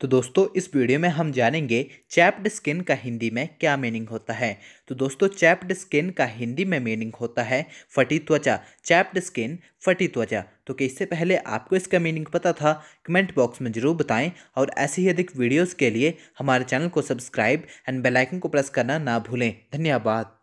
तो दोस्तों इस वीडियो में हम जानेंगे चैप्ड स्किन का हिंदी में क्या मीनिंग होता है तो दोस्तों चैप्ड स्किन का हिंदी में मीनिंग होता है फटी त्वचा चैप्ड स्किन फटी त्वचा तो कि इससे पहले आपको इसका मीनिंग पता था कमेंट बॉक्स में ज़रूर बताएं और ऐसे ही अधिक वीडियोज़ के लिए हमारे चैनल को सब्सक्राइब एंड बेलाइकन को प्रेस करना ना भूलें धन्यवाद